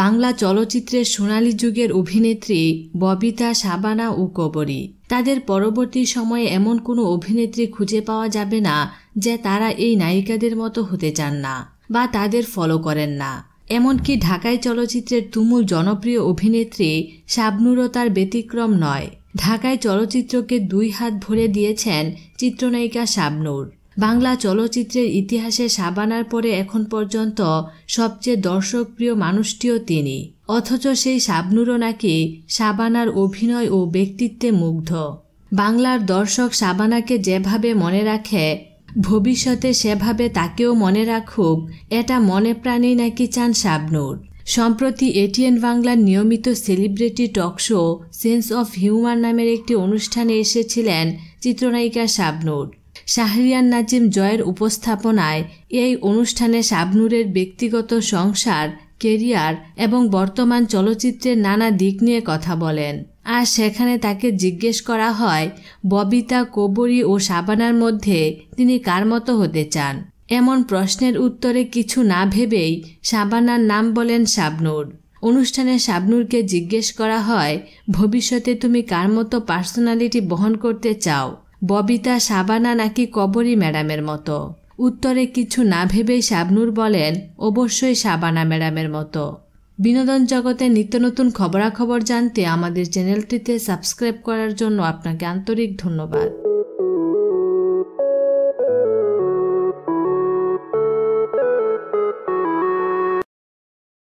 বাংলা চলচ্চিত্রের সোনালী যুগের অভিনেত্রী ববিতা সাবানা ও কবরী তাদের পরবর্তী সময়ে এমন কোনো অভিনেত্রী খুঁজে পাওয়া যাবে না যে তারা এই নায়িকাদের মতো হতে চান না বা তাদের ফলো করেন না এমনকি ঢাকায় চলচ্চিত্রের তুমুল জনপ্রিয় অভিনেত্রী শাবনুরও তার ব্যতিক্রম নয় ঢাকায় চলচ্চিত্রকে দুই হাত ভরে দিয়েছেন চিত্রনায়িকা শাবনুর বাংলা চলচ্চিত্রের ইতিহাসে সাবানার পরে এখন পর্যন্ত সবচেয়ে দর্শকপ্রিয় মানুষটিও তিনি অথচ সেই শাবনুরও নাকি সাবানার অভিনয় ও ব্যক্তিত্বে মুগ্ধ বাংলার দর্শক সাবানাকে যেভাবে মনে রাখে ভবিষ্যতে সেভাবে তাকেও মনে রাখুক এটা মনে প্রাণেই নাকি চান শাবনুর সম্প্রতি এটিএন বাংলার নিয়মিত celebrity talk show sense of humour নামের একটি অনুষ্ঠানে এসেছিলেন চিত্রনায়িকা শাবনুর শাহরিয়ার নাজিম জয়ের উপস্থাপনায় এই অনুষ্ঠানে শাবনুরের ব্যক্তিগত সংসার কেরিয়ার এবং বর্তমান চলচ্চিত্রের নানা দিক নিয়ে কথা বলেন আর সেখানে তাকে জিজ্ঞেস করা হয় ববিতা কবরী ও সাবানার মধ্যে তিনি কার মতো হতে চান এমন প্রশ্নের উত্তরে কিছু না ভেবেই সাবানার নাম বলেন শাবনুর অনুষ্ঠানে শাবনুরকে জিজ্ঞেস করা হয় ভবিষ্যতে তুমি কার মতো পার্সোনালিটি বহন করতে চাও ববিতা সাবানা নাকি কবরী ম্যাডামের মতো উত্তরে কিছু না ভেবেই শাবনুর বলেন অবশ্যই সাবানা ম্যাডামের মতো বিনোদন জগতে নিত্য নতুন খবরাখবর জানতে আমাদের চ্যানেলটিতে সাবস্ক্রাইব করার জন্য আপনাকে আন্তরিক ধন্যবাদ